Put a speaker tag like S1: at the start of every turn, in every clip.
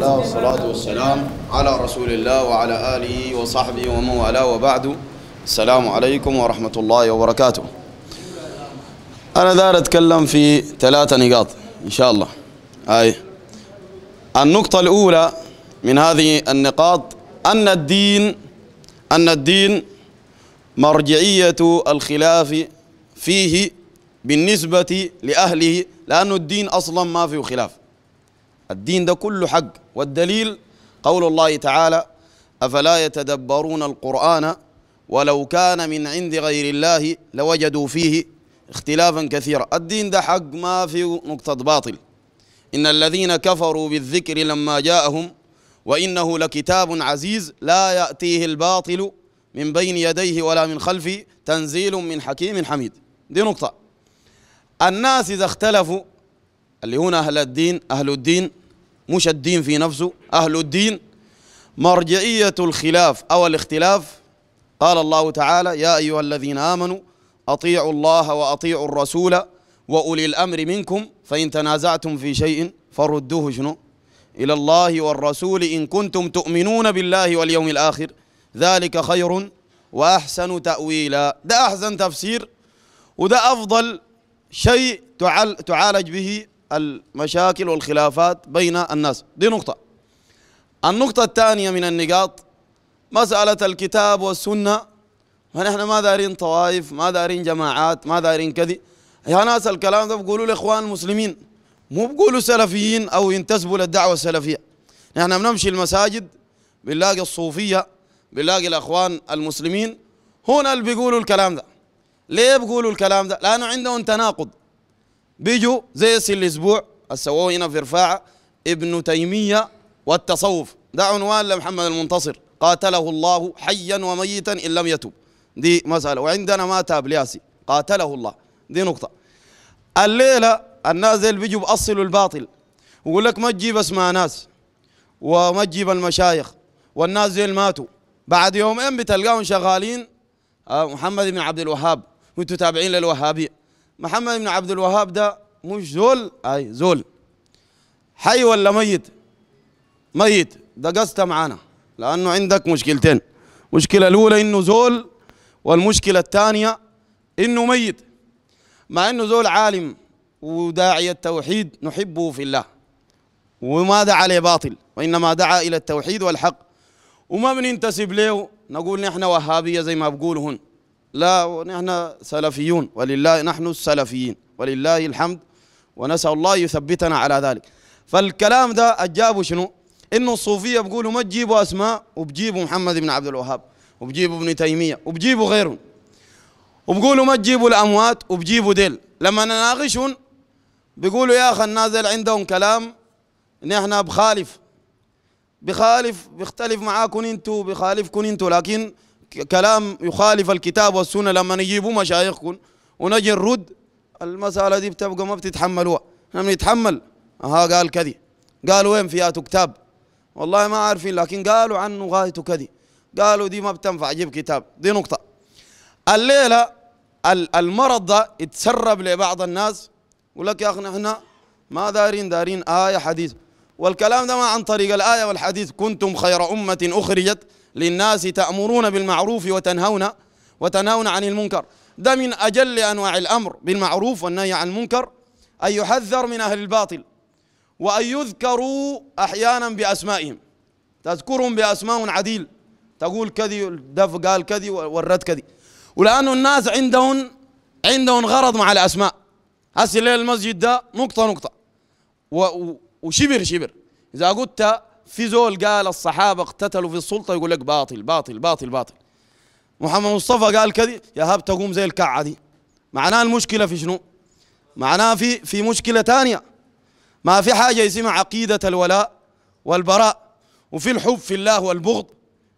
S1: الله والصلاة والسلام على رسول الله وعلى آله وصحبه ومن والاه وبعد السلام عليكم ورحمة الله وبركاته أنا دار أتكلم في ثلاثة نقاط إن شاء الله هاي النقطة الأولى من هذه النقاط أن الدين أن الدين مرجعية الخلاف فيه بالنسبة لأهله لأن الدين أصلا ما فيه خلاف الدين ده كله حق والدليل قول الله تعالى أفلا يتدبرون القرآن ولو كان من عند غير الله لوجدوا فيه اختلافا كثيرا الدين ده حق ما في نقطة باطل إن الذين كفروا بالذكر لما جاءهم وإنه لكتاب عزيز لا يأتيه الباطل من بين يديه ولا من خلفه تنزيل من حكيم حميد دي نقطة الناس إذا اختلفوا اللي هنا أهل الدين أهل الدين مش الدين في نفسه أهل الدين مرجعية الخلاف أو الاختلاف قال الله تعالى يا أيها الذين آمنوا أطيعوا الله وأطيعوا الرسول وأولي الأمر منكم فإن تنازعتم في شيء فردوه شنو إلى الله والرسول إن كنتم تؤمنون بالله واليوم الآخر ذلك خير وأحسن تأويلا ده أحسن تفسير وده أفضل شيء تعالج به المشاكل والخلافات بين الناس دي نقطة النقطة الثانية من النقاط مسألة الكتاب والسنة فنحن ما دارين طوائف ما دارين جماعات ما دارين كذي يا ناس الكلام ده بقولوا لإخوان المسلمين مو بقولوا سلفيين أو ينتسبوا للدعوة السلفية نحن بنمشي المساجد بنلاقي الصوفية بنلاقي الأخوان المسلمين هنا اللي بيقولوا الكلام ده ليه بيقولوا الكلام ده؟ لأنه عندهم تناقض بيجوا زي الاسبوع سووه هنا في رفاعه ابن تيميه والتصوف ده عنوان لمحمد المنتصر قاتله الله حيا وميتا ان لم يتوب دي مساله وعندنا ما تاب لياسي قاتله الله دي نقطه الليله الناس زي اللي بيجوا بأصلوا الباطل ويقول لك ما تجيب اسماء ناس وما تجيب المشايخ والناس اللي ماتوا بعد يومين بتلقاهم شغالين آه، محمد بن عبد الوهاب وانتم تابعين للوهابيه محمد بن عبد الوهاب ده مش زول اي زول حي ولا ميت ميت ده معانا لانه عندك مشكلتين المشكله الاولى انه زول والمشكله الثانيه انه ميت مع انه زول عالم وداعي التوحيد نحبه في الله وما دعا لباطل وانما دعا الى التوحيد والحق وما بننتسب له نقول نحن وهابيه زي ما بقولوا لا ونحن سلفيون ولله نحن السلفيين ولله الحمد ونسأل الله يثبتنا على ذلك فالكلام ده أجابه شنو إنه الصوفية بيقولوا ما تجيبوا أسماء وبجيبوا محمد بن عبد الوهاب وبجيبوا ابن تيمية وبجيبوا غيرهم وبقولوا ما تجيبوا الأموات وبجيبوا ديل لما نناقشهم بيقولوا يا أخي النازل عندهم كلام نحن بخالف بخالف بيختلف معاكم انتوا بخالفكم انتوا لكن كلام يخالف الكتاب والسنه لما نجيبوا مشايخكم ونجي نرد المساله دي بتبقى ما بتتحملوها احنا بنتحمل آه، ها قال كذي قال وين فياته كتاب والله ما عارفين لكن قالوا عنه غايته كذي قالوا دي ما بتنفع جيب كتاب دي نقطه الليله المرض ده اتسرب لبعض الناس ولك يا اخي نحن ما دارين دارين ايه حديث والكلام ده ما عن طريق الايه والحديث كنتم خير امه اخرجت للناس تأمرون بالمعروف وتنهون وتنهون عن المنكر ده من أجل أنواع الأمر بالمعروف والنهي عن المنكر أن يحذر من أهل الباطل وأن يذكروا أحيانا بأسمائهم تذكرهم بأسماء عديل تقول كذي دف قال كذي ورد كذي ولأنه الناس عندهم عندهم غرض مع الأسماء هسه ليه المسجد ده نقطة نقطة وشبر شبر إذا قلت في زول قال الصحابه اقتتلوا في السلطه يقول لك باطل باطل باطل باطل محمد مصطفى قال كذي يا هاب تقوم زي الكعه دي معناها المشكله في شنو؟ معناها في في مشكله ثانيه ما في حاجه اسمها عقيده الولاء والبراء وفي الحب في الله والبغض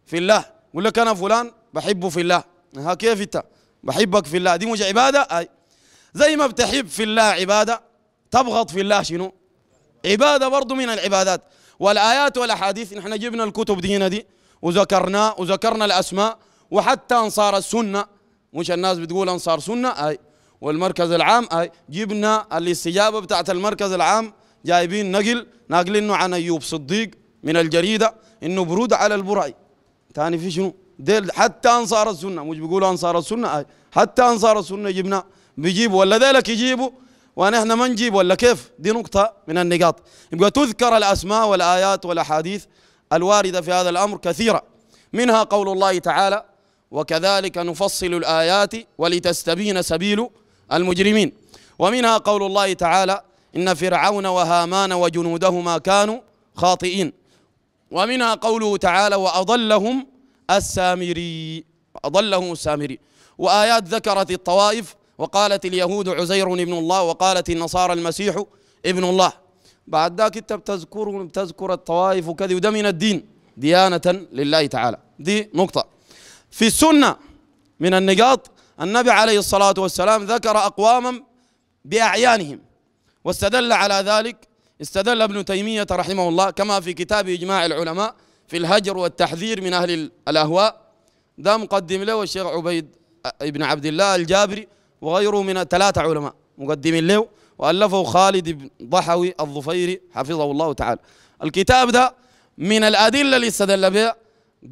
S1: في الله يقول لك انا فلان بحبه في الله ها كيف انت؟ بحبك في الله دي مش عباده؟ أي. زي ما بتحب في الله عباده تبغض في الله شنو؟ عباده برضه من العبادات والآيات والأحاديث نحن جبنا الكتب دينا دي وذكرنا وذكرنا الأسماء وحتى أنصار السنة مش الناس بتقول أنصار سنة أي والمركز العام أي جبنا الاستجابة بتاعت المركز العام جايبين نقل ناقلينه عن أيوب صديق من الجريدة إنه برود على البرعي تاني في شنو ديل حتى أنصار السنة مش بيقولوا أنصار السنة أي حتى أنصار السنة جبنا بيجيبوا ولا ذلك يجيبوا ونحن ما نجيب ولا كيف دي نقطة من النقاط يبقى تذكر الأسماء والآيات والأحاديث الواردة في هذا الأمر كثيرة منها قول الله تعالى وكذلك نفصل الآيات ولتستبين سبيل المجرمين ومنها قول الله تعالى إن فرعون وهامان وجنودهما كانوا خاطئين ومنها قوله تعالى وأضلهم السامري أضلهم السامري وآيات ذكرت الطوائف وقالت اليهود عزير ابن الله وقالت النصارى المسيح ابن الله بعد ذاك انت بتذكر بتذكر الطوائف وكذا وده من الدين ديانة لله تعالى دي نقطة في السنة من النقاط النبي عليه الصلاة والسلام ذكر أقواما بأعيانهم واستدل على ذلك استدل ابن تيمية رحمه الله كما في كتاب إجماع العلماء في الهجر والتحذير من أهل الأهواء ده مقدم له الشيخ عبيد ابن عبد الله الجابري وغيره من ثلاثة علماء مقدمين له وألفه خالد بن ضحوي الظفيري حفظه الله تعالى الكتاب ده من الأدلة اللي استدل بها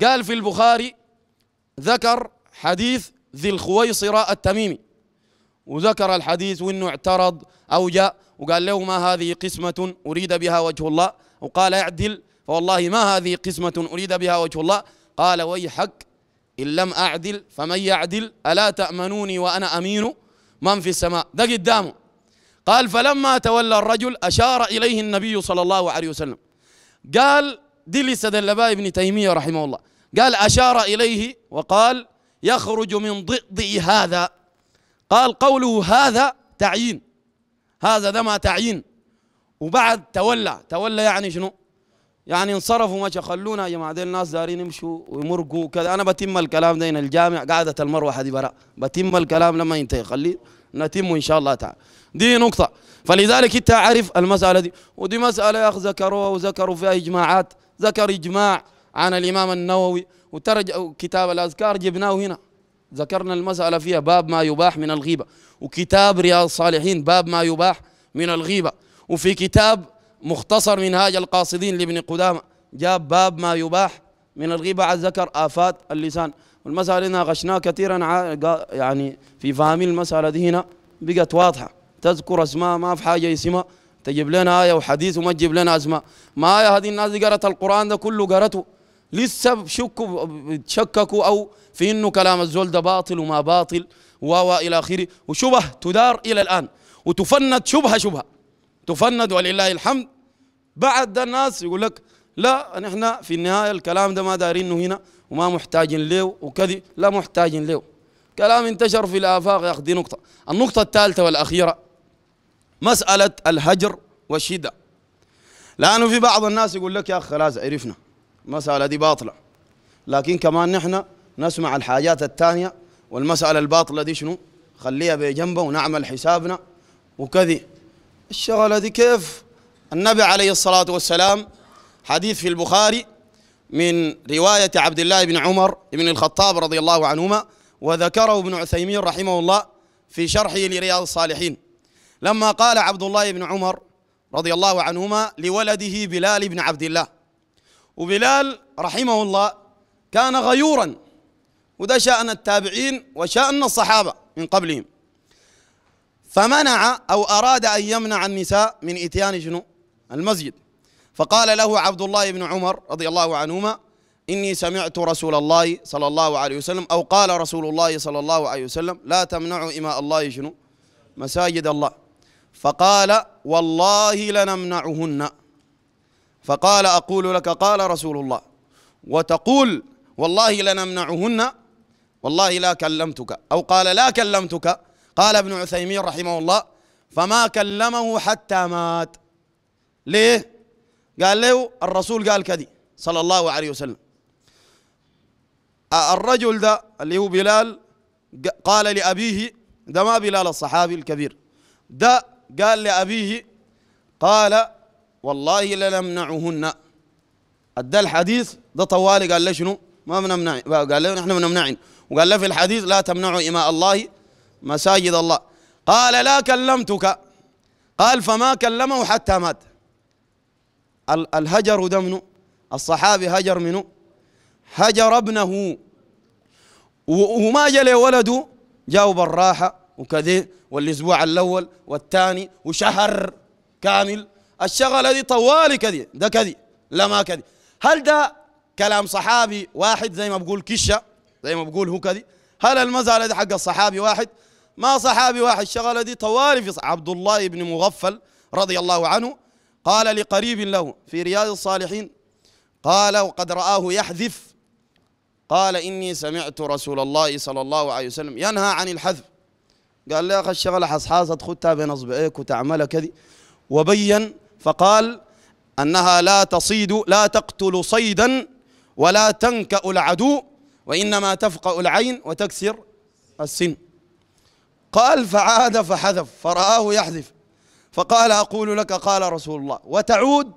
S1: قال في البخاري ذكر حديث ذي الخويصرة التميمي وذكر الحديث وانه اعترض او جاء وقال له ما هذه قسمة اريد بها وجه الله وقال اعدل فوالله ما هذه قسمة اريد بها وجه الله قال ويحك إن لم أعدل فمن يعدل ألا تأمنوني وأنا أمين من في السماء ده قدامه قال فلما تولى الرجل أشار إليه النبي صلى الله عليه وسلم قال دي لسه دلباء ابن تيمية رحمه الله قال أشار إليه وقال يخرج من ضئضئ هذا قال قوله هذا تعيين هذا ده ما تعيين وبعد تولى تولى يعني شنو يعني انصرفوا ما خلونا يا جماعه الناس دارين يمشوا ويمرقوا كذا انا بتم الكلام ده الجامع قاعده المروحه دي برا بتم الكلام لما ينتهي خليه نتم ان شاء الله تعالى دي نقطه فلذلك انت عارف المساله دي ودي مساله يا اخ ذكروها وذكروا فيها اجماعات ذكر اجماع عن الامام النووي وترجع كتاب الاذكار جبناه هنا ذكرنا المساله فيها باب ما يباح من الغيبه وكتاب رياض الصالحين باب ما يباح من الغيبه وفي كتاب مختصر من هاج القاصدين لابن قدامة جاب باب ما يباح من الغيبة على الذكر آفات اللسان والمسألة هنا غشناها كثيرا يعني في فهم المسألة دي هنا بقت واضحة تذكر اسماء ما في حاجة اسمها تجيب لنا آية وحديث وما تجيب لنا اسماء ما آية هذه الناس قرأت القرآن ده كله قرأته لسه شكوا تشككوا أو في إنه كلام الزول ده باطل وما باطل و إلى آخره وشبه تدار إلى الآن وتفند شبهة شبهة تفند ولله الحمد بعد ده الناس يقول لك لا نحن في النهاية الكلام ده ما دارينه هنا وما محتاجين له وكذي لا محتاجين له كلام انتشر في الآفاق يا أخي دي نقطة النقطة الثالثة والأخيرة مسألة الهجر والشدة لأنه في بعض الناس يقول لك يا أخي خلاص عرفنا المسألة دي باطلة لكن كمان نحن نسمع الحاجات الثانية والمسألة الباطلة دي شنو خليها بجنبه ونعمل حسابنا وكذي الشغلة دي كيف النبي عليه الصلاة والسلام حديث في البخاري من رواية عبد الله بن عمر بن الخطاب رضي الله عنهما وذكره ابن عثيمين رحمه الله في شرحه لرياض الصالحين لما قال عبد الله بن عمر رضي الله عنهما لولده بلال بن عبد الله وبلال رحمه الله كان غيورا وده شأن التابعين وشأن الصحابة من قبلهم فمنع أو أراد أن يمنع النساء من إتيان شنو المسجد فقال له عبد الله بن عمر رضي الله عنهما إني سمعت رسول الله صلى الله عليه وسلم أو قال رسول الله صلى الله عليه وسلم لا تمنعوا إماء الله شنو مساجد الله فقال والله لنمنعهن فقال أقول لك قال رسول الله وتقول والله لنمنعهن والله لا كلمتك أو قال لا كلمتك قال ابن عثيمين رحمه الله فما كلمه حتى مات ليه قال له الرسول قال كذي صلى الله عليه وسلم الرجل ده اللي هو بلال قال لأبيه ده ما بلال الصحابي الكبير ده قال لأبيه قال والله لنمنعهن أدى الحديث ده طوالي قال له شنو ما بنمنع قال له نحن بنمنعن وقال له في الحديث لا تمنعوا إماء الله مساجد الله قال لا كلمتك قال فما كلمه حتى مات الهجر ده الصحابي هجر منه هجر ابنه وما جاء له ولده جاوب الراحة وكذا والاسبوع الاول والثاني وشهر كامل الشغله دي طوالي كذي ده كذي لا ما كذي هل ده كلام صحابي واحد زي ما بقول كشه زي ما بقول هو كذي هل المزعلة دي حق الصحابي واحد ما صحابي واحد شغل دي طوالي في عبد الله بن مغفل رضي الله عنه قال لقريب له في رياض الصالحين قال وقد رآه يحذف قال إني سمعت رسول الله صلى الله عليه وسلم ينهى عن الحذف قال لي يا أخي الشغلة حصحاصة خدتها بين أصبعيك وتعملها كذي وبين فقال أنها لا تصيد لا تقتل صيدا ولا تنكأ العدو وإنما تفقأ العين وتكسر السن قال فعاد فحذف فرآه يحذف فقال أقول لك قال رسول الله وتعود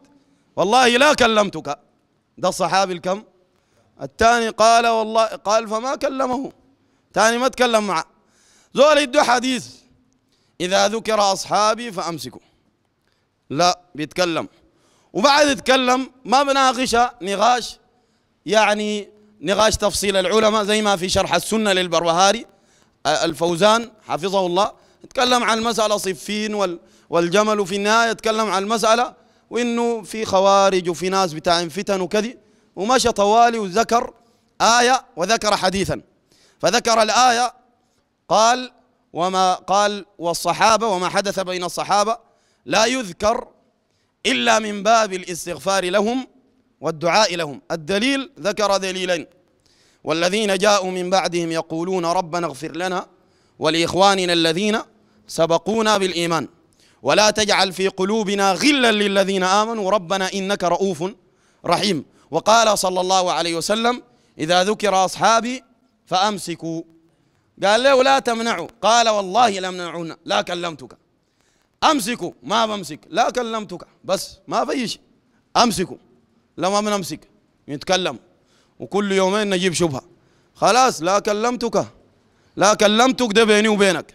S1: والله لا كلمتك ده الصحابي الكم الثاني قال والله قال فما كلمه ثاني ما تكلم معه زول يدو حديث إذا ذكر أصحابي فأمسكوا لا بيتكلم وبعد يتكلم ما بناقش نقاش يعني نقاش تفصيل العلماء زي ما في شرح السنة للبروهاري آه، الفوزان حفظه الله تكلم عن المسألة صفين والجمل في النهاية تكلم عن المسألة وإنه في خوارج وفي ناس بتاع فتن وكذي ومشى طوالي وذكر آية وذكر حديثا فذكر الآية قال وما قال والصحابة وما حدث بين الصحابة لا يذكر إلا من باب الاستغفار لهم والدعاء لهم الدليل ذكر دليلين والذين جاءوا من بعدهم يقولون ربنا اغفر لنا ولإخواننا الذين سبقونا بالإيمان ولا تجعل في قلوبنا غلا للذين آمنوا ربنا إنك رؤوف رحيم وقال صلى الله عليه وسلم إذا ذكر أصحابي فأمسكوا قال له لا تمنعوا قال والله لمنعونا لا كلمتك أمسكوا ما بمسك لا كلمتك بس ما في شيء أمسكوا لما بنمسك نتكلم وكل يومين نجيب شبهه خلاص لا كلمتك لا كلمتك ده بيني وبينك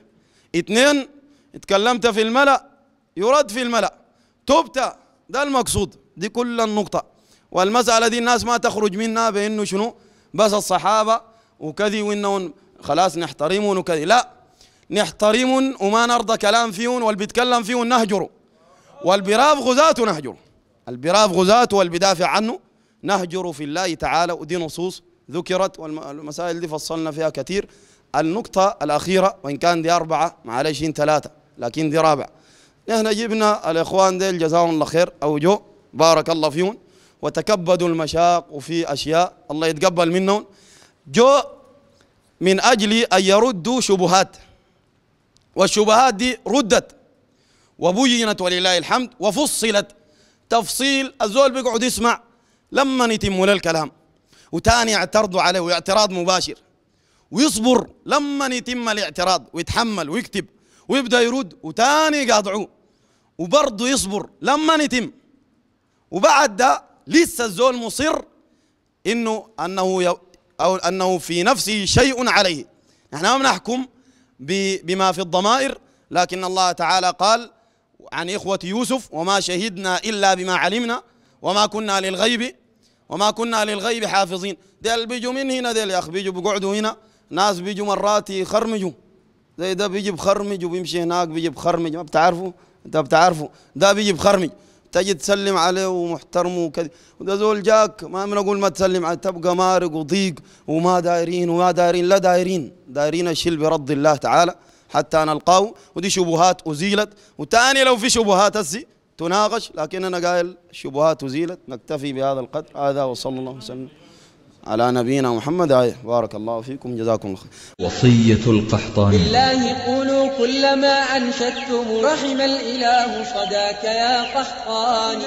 S1: اثنين اتكلمت في الملأ يرد في الملأ تبت ده المقصود دي كل النقطة والمسألة دي الناس ما تخرج منها بأنه شنو بس الصحابة وكذي وانه خلاص نحترمون وكذي لا نحترم وما نرضى كلام فيهم واللي بيتكلم فيهم نهجره والبراف غزاته نهجره البراف غزاته والبدافع عنه نهجر في الله تعالى ودي نصوص ذكرت والمسائل دي فصلنا فيها كثير النقطة الأخيرة وإن كان دي أربعة معلش ثلاثة لكن دي رابعة نحن جبنا الإخوان ديل جزاهم الله خير أو جو بارك الله فيهم وتكبدوا المشاق وفي أشياء الله يتقبل منهم جو من أجل أن يردوا شبهات والشبهات دي ردت وبينت ولله الحمد وفصلت تفصيل الزول بيقعد يسمع لما يتم له الكلام وتاني يعترضوا عليه واعتراض مباشر ويصبر لما يتم الاعتراض ويتحمل ويكتب ويبدا يرد وتاني يقاطعوه وبرضه يصبر لما يتم وبعد ده لسه الزول مصر انه انه او انه في نفسه شيء عليه نحن ما بنحكم بما في الضمائر لكن الله تعالى قال عن إخوة يوسف وما شهدنا إلا بما علمنا وما كنا للغيب وما كنا للغيب حافظين ديل بيجوا من هنا ديل يا اخ بيجوا بيقعدوا هنا ناس بيجوا مرات يخرمجوا زي ده بيجي بخرمج وبيمشي هناك بيجي بخرمج ما بتعرفوا انت بتعرفوا ده بيجي بخرمج تجي تسلم عليه ومحترمه وكذا وده زول جاك ما من اقول ما تسلم عليه تبقى مارق وضيق وما دايرين وما دايرين لا دايرين دايرين الشيل برد الله تعالى حتى نلقاه ودي شبهات ازيلت وتاني لو في شبهات هسي تناقش لكن أنا قايل شبهات زيلت نكتفي بهذا القدر هذا وصلى الله وسلم على نبينا محمد آيه بارك الله فيكم جزاكم الله وصية القحطان بالله قولوا كلما أنشدتم رحم الإله صداك يا قحطان